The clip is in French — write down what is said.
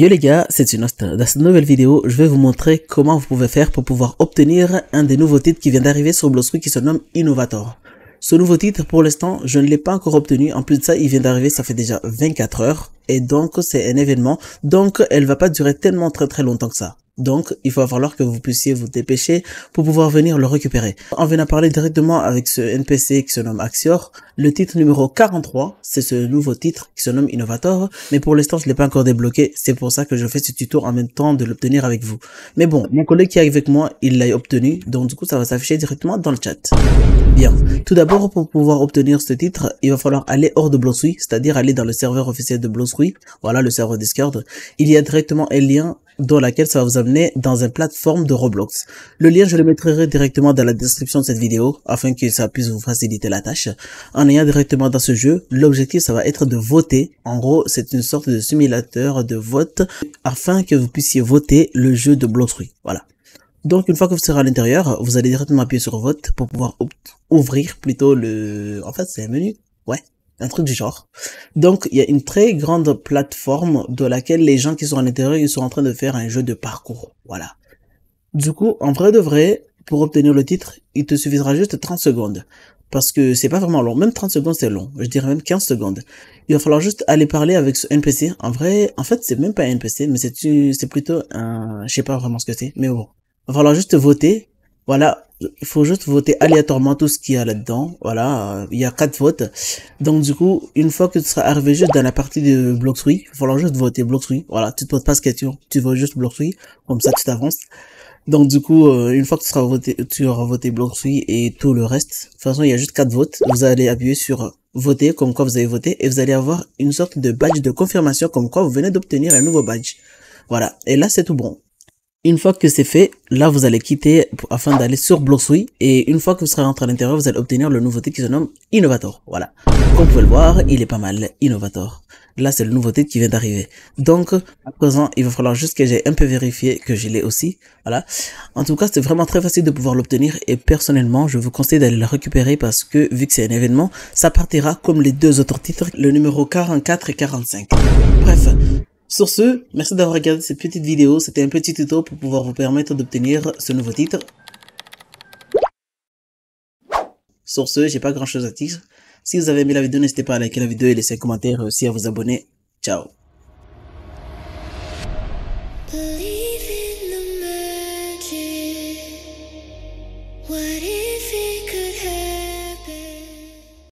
Yo les gars, c'est Unost. Dans cette nouvelle vidéo, je vais vous montrer comment vous pouvez faire pour pouvoir obtenir un des nouveaux titres qui vient d'arriver sur Blossory qui se nomme Innovator. Ce nouveau titre, pour l'instant, je ne l'ai pas encore obtenu. En plus de ça, il vient d'arriver, ça fait déjà 24 heures. Et donc, c'est un événement. Donc, elle va pas durer tellement très très longtemps que ça. Donc, il va falloir que vous puissiez vous dépêcher pour pouvoir venir le récupérer. On vient parler directement avec ce NPC qui se nomme Axior. Le titre numéro 43, c'est ce nouveau titre qui se nomme Innovator. Mais pour l'instant, je ne l'ai pas encore débloqué. C'est pour ça que je fais ce tuto en même temps de l'obtenir avec vous. Mais bon, mon collègue qui est avec moi, il l'a obtenu. Donc, du coup, ça va s'afficher directement dans le chat. Bien. Tout d'abord, pour pouvoir obtenir ce titre, il va falloir aller hors de Blossui, c'est-à-dire aller dans le serveur officiel de Blossui. Voilà, le serveur Discord. Il y a directement un lien dans laquelle ça va vous amener dans une plateforme de Roblox. Le lien, je le mettrai directement dans la description de cette vidéo afin que ça puisse vous faciliter la tâche. En ayant directement dans ce jeu, l'objectif, ça va être de voter. En gros, c'est une sorte de simulateur de vote afin que vous puissiez voter le jeu de Blotrui. Voilà. Donc, une fois que vous serez à l'intérieur, vous allez directement appuyer sur vote pour pouvoir ouvrir plutôt le, en fait, c'est un menu. Ouais, un truc du genre. Donc, il y a une très grande plateforme de laquelle les gens qui sont à l'intérieur, ils sont en train de faire un jeu de parcours. Voilà. Du coup, en vrai de vrai, pour obtenir le titre, il te suffira juste 30 secondes. Parce que c'est pas vraiment long. Même 30 secondes, c'est long. Je dirais même 15 secondes. Il va falloir juste aller parler avec ce NPC. En vrai, en fait, c'est même pas un NPC, mais c'est, c'est plutôt un, je sais pas vraiment ce que c'est, mais bon. Il va falloir juste voter. Voilà il faut juste voter aléatoirement tout ce qu'il y a là-dedans. Voilà, euh, il y a quatre votes. Donc du coup, une fois que tu seras arrivé juste dans la partie de block il va falloir juste voter block Voilà, tu te poses pas de question, tu votes juste block comme ça tu t'avances. Donc du coup, euh, une fois que tu seras voté, tu auras voté bloc et tout le reste. De toute façon, il y a juste quatre votes. Vous allez appuyer sur voter comme quoi vous avez voté et vous allez avoir une sorte de badge de confirmation comme quoi vous venez d'obtenir un nouveau badge. Voilà, et là c'est tout bon. Une fois que c'est fait, là, vous allez quitter afin d'aller sur Blossui. Et une fois que vous serez rentré à l'intérieur, vous allez obtenir le nouveau titre qui se nomme Innovator. Voilà. Comme vous pouvez le voir, il est pas mal, Innovator. Là, c'est le nouveau titre qui vient d'arriver. Donc, à présent, il va falloir juste que j'ai un peu vérifié que je l'ai aussi. Voilà. En tout cas, c'est vraiment très facile de pouvoir l'obtenir. Et personnellement, je vous conseille d'aller le récupérer parce que, vu que c'est un événement, ça partira comme les deux autres titres, le numéro 44 et 45. Bref, sur ce, merci d'avoir regardé cette petite vidéo, c'était un petit tuto pour pouvoir vous permettre d'obtenir ce nouveau titre. Sur ce, j'ai pas grand chose à dire. Si vous avez aimé la vidéo, n'hésitez pas à liker la vidéo et laisser un commentaire aussi à vous abonner. Ciao